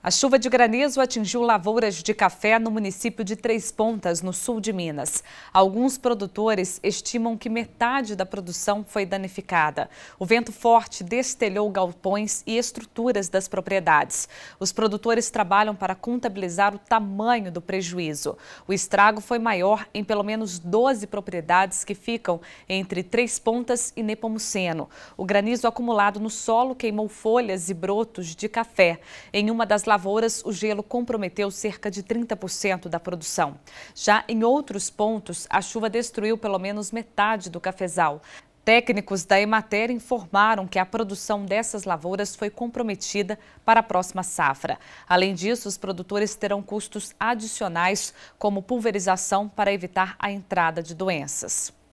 A chuva de granizo atingiu lavouras de café no município de Três Pontas, no sul de Minas. Alguns produtores estimam que metade da produção foi danificada. O vento forte destelhou galpões e estruturas das propriedades. Os produtores trabalham para contabilizar o tamanho do prejuízo. O estrago foi maior em pelo menos 12 propriedades que ficam entre Três Pontas e Nepomuceno. O granizo acumulado no solo queimou folhas e brotos de café. Em uma das lavouras, o gelo comprometeu cerca de 30% da produção. Já em outros pontos, a chuva destruiu pelo menos metade do cafezal. Técnicos da Emater informaram que a produção dessas lavouras foi comprometida para a próxima safra. Além disso, os produtores terão custos adicionais, como pulverização, para evitar a entrada de doenças.